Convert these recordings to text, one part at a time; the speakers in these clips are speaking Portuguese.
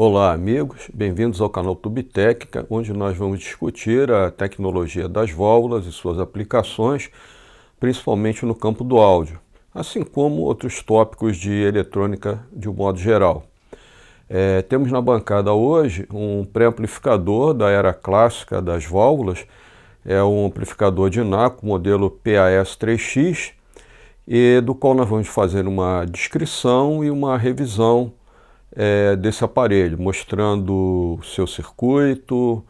Olá, amigos, bem-vindos ao canal Tubitécnica, onde nós vamos discutir a tecnologia das válvulas e suas aplicações, principalmente no campo do áudio, assim como outros tópicos de eletrônica de um modo geral. É, temos na bancada hoje um pré-amplificador da era clássica das válvulas, é um amplificador de NACO, modelo PAS-3X, e do qual nós vamos fazer uma descrição e uma revisão é, desse aparelho, mostrando o seu circuito,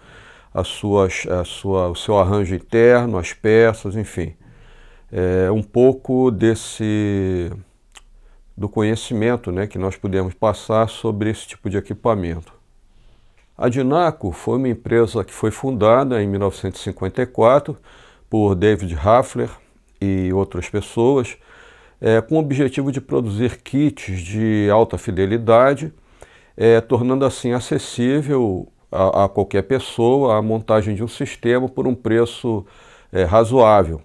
a sua, a sua, o seu arranjo interno, as peças, enfim. É, um pouco desse do conhecimento né, que nós pudemos passar sobre esse tipo de equipamento. A Dinaco foi uma empresa que foi fundada em 1954 por David Raffler e outras pessoas é, com o objetivo de produzir kits de alta fidelidade, é, tornando assim acessível a, a, qualquer pessoa a montagem de um sistema por um preço é, razoável.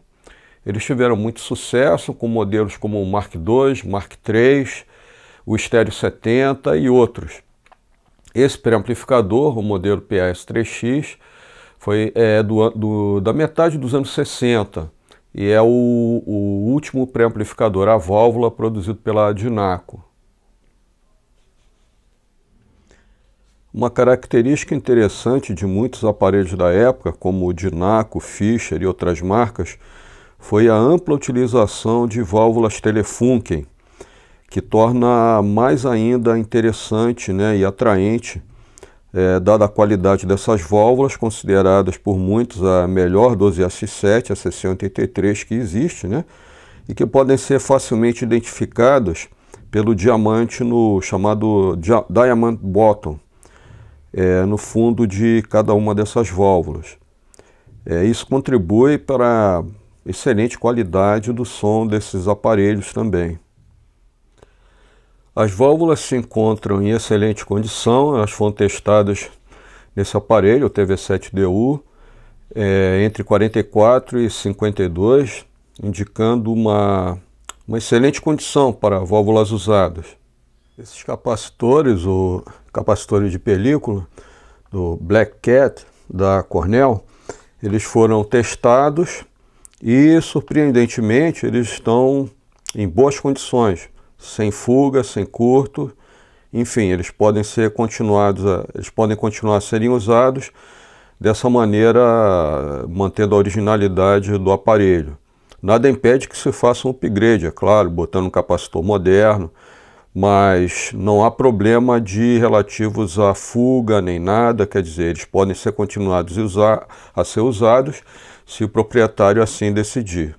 Eles tiveram muito sucesso com modelos como o Mark II, Mark III, o Stereo 70 e outros. Esse preamplificador, o modelo PS3X, foi é, do, do, da metade dos anos 60 e é o, o último preamplificador a válvula produzido pela Dinaco. Uma característica interessante de muitos aparelhos da época, como o Dinaco, Fischer e outras marcas, foi a ampla utilização de válvulas Telefunken, que torna mais ainda interessante né, e atraente é, dada a qualidade dessas válvulas, consideradas por muitos a melhor 12S7, a 683 que existe, né? e que podem ser facilmente identificadas pelo diamante no chamado diamond bottom, é, no fundo de cada uma dessas válvulas. É, isso contribui para a excelente qualidade do som desses aparelhos também. As válvulas se encontram em excelente condição, elas foram testadas nesse aparelho, o TV7DU, é, entre 44 e 52, indicando uma, uma excelente condição para válvulas usadas. Esses capacitores, ou capacitores de película, do Black Cat, da Cornell, eles foram testados e, surpreendentemente, eles estão em boas condições sem fuga, sem curto, enfim, eles podem ser continuados, a, eles podem continuar a serem usados dessa maneira, mantendo a originalidade do aparelho. Nada impede que se faça um upgrade, é claro, botando um capacitor moderno, mas não há problema de relativos à fuga nem nada, quer dizer, eles podem ser continuados a, usar, a ser usados se o proprietário assim decidir.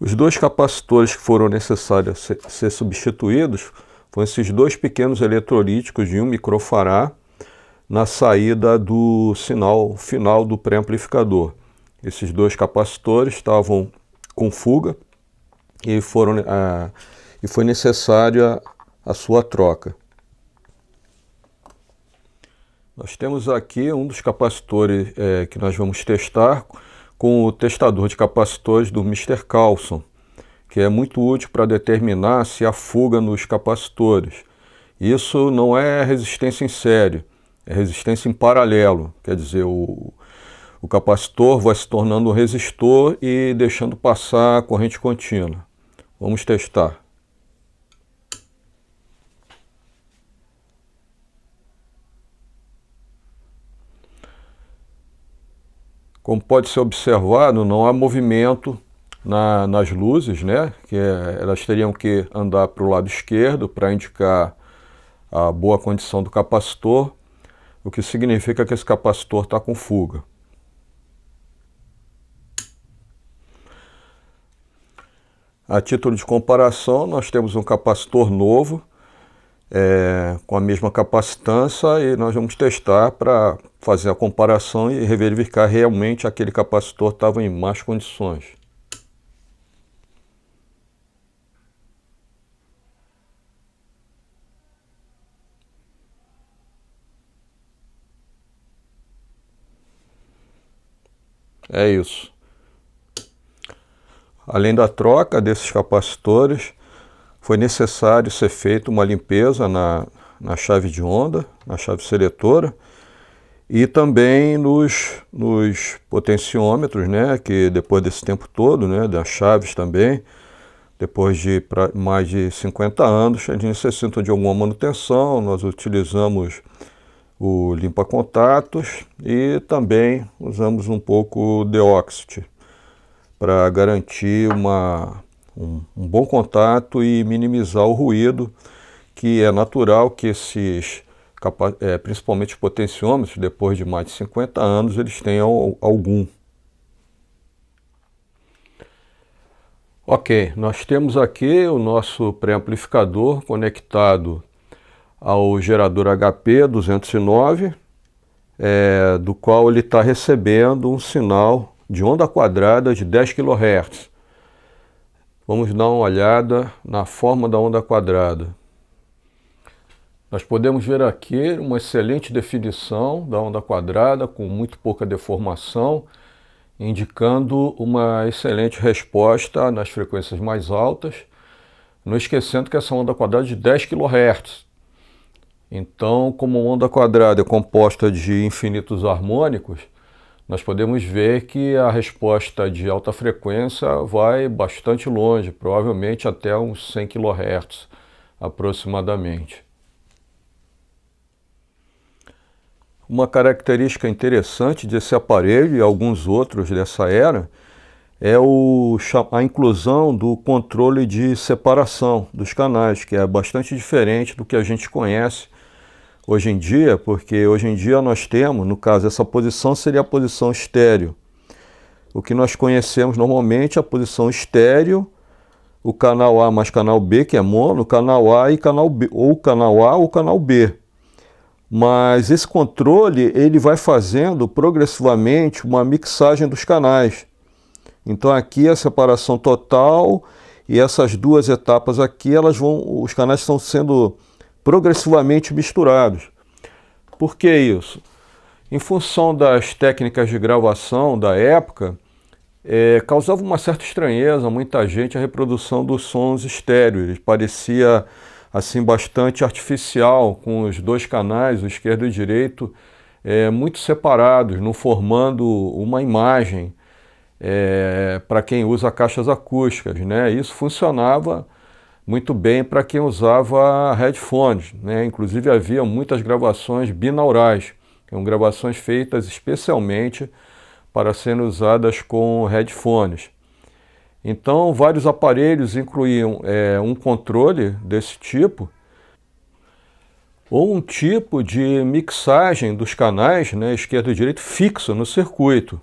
Os dois capacitores que foram necessários ser, substituídos foram esses dois pequenos eletrolíticos de 1 microfará na saída do sinal final do pré-amplificador. Esses dois capacitores estavam com fuga e, foram, ah, e foi necessária a sua troca. Nós temos aqui um dos capacitores é, que nós vamos testar com o testador de capacitores do Mr. Carlson, que é muito útil para determinar se há fuga nos capacitores. Isso não é resistência em série, é resistência em paralelo, quer dizer, o, o capacitor vai se tornando um resistor e deixando passar a corrente contínua. Vamos testar. Como pode ser observado, não há movimento na, nas luzes, né? Que é, elas teriam que andar para o lado esquerdo para indicar a boa condição do capacitor, o que significa que esse capacitor está com fuga. A título de comparação, nós temos um capacitor novo é, com a mesma capacitância e nós vamos testar para fazer a comparação e verificar realmente aquele capacitor estava em más condições. É isso. Além da troca desses capacitores, foi necessário ser feita uma limpeza na, na chave de onda, na chave seletora, e também nos, nos potenciômetros, né, que depois desse tempo todo, né, das chaves também, depois de pra, mais de 50 anos, eles necessitam de alguma manutenção, nós utilizamos o limpa-contatos e também usamos um pouco de óxido para garantir uma, um, um bom contato e minimizar o ruído que é natural que esses é, principalmente potenciômetros, depois de mais de 50 anos, eles têm algum. Ok, nós temos aqui o nosso pré-amplificador conectado ao gerador HP 209, é, do qual ele está recebendo um sinal de onda quadrada de 10 kHz. Vamos dar uma olhada na forma da onda quadrada. Nós podemos ver aqui uma excelente definição da onda quadrada com muito pouca deformação, indicando uma excelente resposta nas frequências mais altas, não esquecendo que essa onda quadrada é de 10 kHz. Então, como onda quadrada é composta de infinitos harmônicos, nós podemos ver que a resposta de alta frequência vai bastante longe, provavelmente até uns 100 kHz aproximadamente. Uma característica interessante desse aparelho e alguns outros dessa era é o, a inclusão do controle de separação dos canais, que é bastante diferente do que a gente conhece hoje em dia, porque hoje em dia nós temos, no caso, essa posição seria a posição estéreo. O que nós conhecemos normalmente é a posição estéreo, o canal A mais canal B, que é mono, canal A e canal B, ou canal A ou canal B mas esse controle ele vai fazendo progressivamente uma mixagem dos canais. Então aqui a separação total e essas duas etapas aqui, elas vão, os canais estão sendo progressivamente misturados. Por que isso? Em função das técnicas de gravação da época, é, causava uma certa estranheza a muita gente a reprodução dos sons estéreos. Parecia assim bastante artificial, com os dois canais, o esquerdo e o direito, é, muito separados, não formando uma imagem é, para quem usa caixas acústicas. Né? Isso funcionava muito bem para quem usava headphones. Né? Inclusive havia muitas gravações binaurais, eram gravações feitas especialmente para serem usadas com headphones. Então, vários aparelhos incluíam é, um controle desse tipo, ou um tipo de mixagem dos canais, né, esquerdo e direito, fixo no circuito.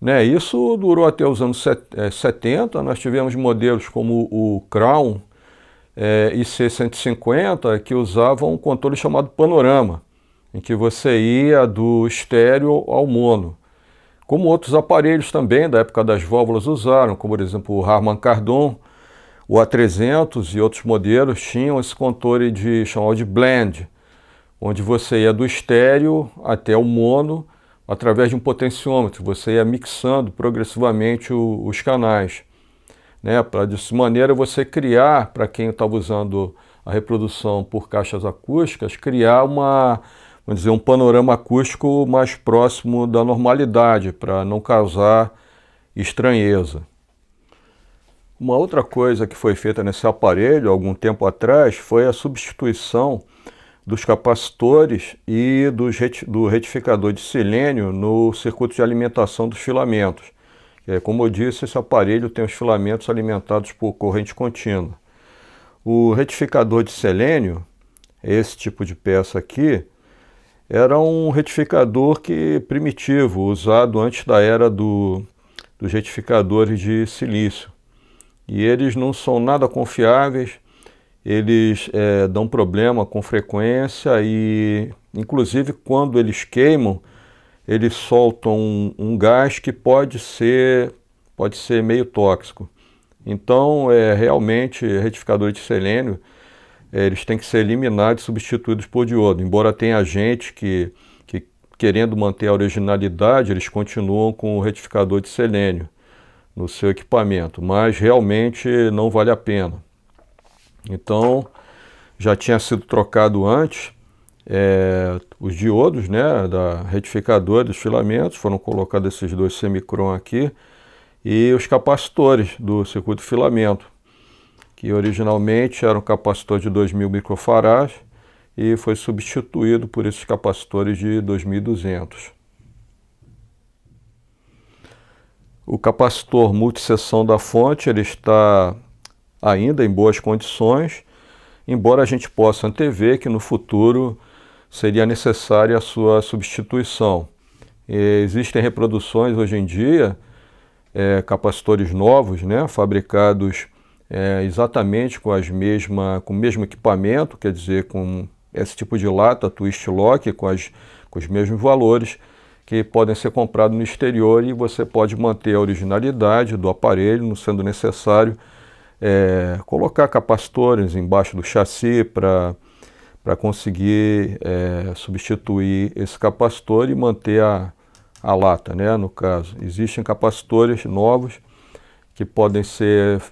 Né, isso durou até os anos 70, é, nós tivemos modelos como o Crown é, IC150, que usavam um controle chamado panorama, em que você ia do estéreo ao mono como outros aparelhos também da época das válvulas usaram, como por exemplo o Harman Kardon, o A300 e outros modelos tinham esse controle de chamado de blend, onde você ia do estéreo até o mono através de um potenciômetro, você ia mixando progressivamente o, os canais. Né, para dessa maneira você criar, para quem estava usando a reprodução por caixas acústicas, criar uma, vamos dizer, um panorama acústico mais próximo da normalidade, para não causar estranheza. Uma outra coisa que foi feita nesse aparelho algum tempo atrás foi a substituição dos capacitores e reti do retificador de silênio no circuito de alimentação dos filamentos. É, como eu disse, esse aparelho tem os filamentos alimentados por corrente contínua. O retificador de selênio, esse tipo de peça aqui, era um retificador que primitivo, usado antes da era do, dos retificadores de silício. E eles não são nada confiáveis, eles é, dão problema com frequência e, inclusive, quando eles queimam, eles soltam um, um gás que pode ser, pode ser meio tóxico. Então, é, realmente, retificadores de selênio é, eles têm que ser eliminados e substituídos por diodo. Embora tenha gente que, que, querendo manter a originalidade, eles continuam com o retificador de selênio no seu equipamento, mas realmente não vale a pena. Então, já tinha sido trocado antes é, os diodos né, da retificadora dos filamentos, foram colocados esses dois semicron aqui, e os capacitores do circuito filamento que originalmente era um capacitor de 2.000 microfarads e foi substituído por esses capacitores de 2.200. O capacitor multisseção da fonte ele está ainda em boas condições, embora a gente possa antever que no futuro seria necessária a sua substituição. E existem reproduções hoje em dia, é, capacitores novos, né, fabricados é, exatamente com, as mesma, com o mesmo equipamento, quer dizer, com esse tipo de lata, twist lock, com, as, com os mesmos valores que podem ser comprados no exterior e você pode manter a originalidade do aparelho, não sendo necessário é, colocar capacitores embaixo do chassi para para conseguir é, substituir esse capacitor e manter a, a lata, né? No caso, existem capacitores novos que podem ser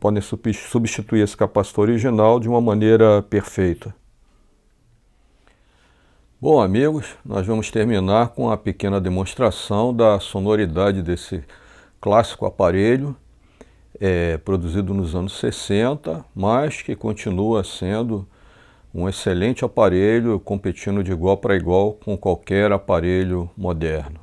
podem substituir esse capacitor original de uma maneira perfeita. Bom, amigos, nós vamos terminar com uma pequena demonstração da sonoridade desse clássico aparelho, é, produzido nos anos 60, mas que continua sendo um excelente aparelho, competindo de igual para igual com qualquer aparelho moderno.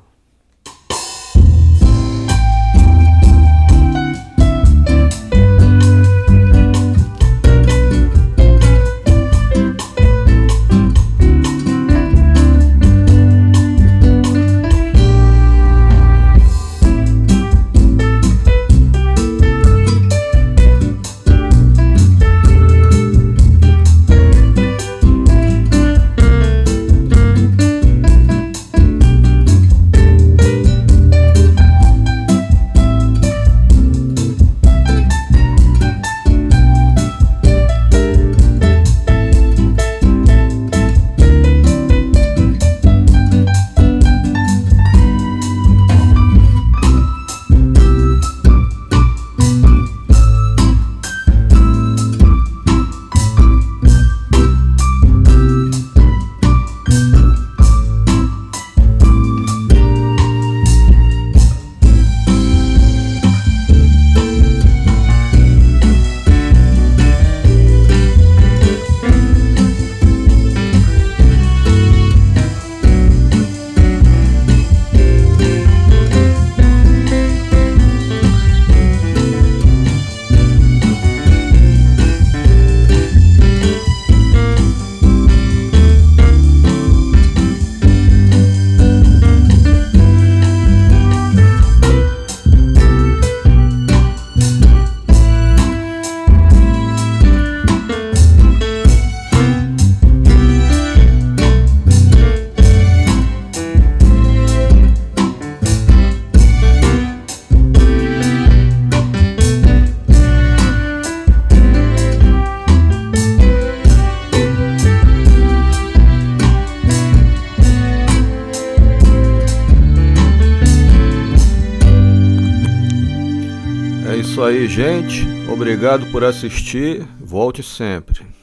gente. Obrigado por assistir. Volte sempre.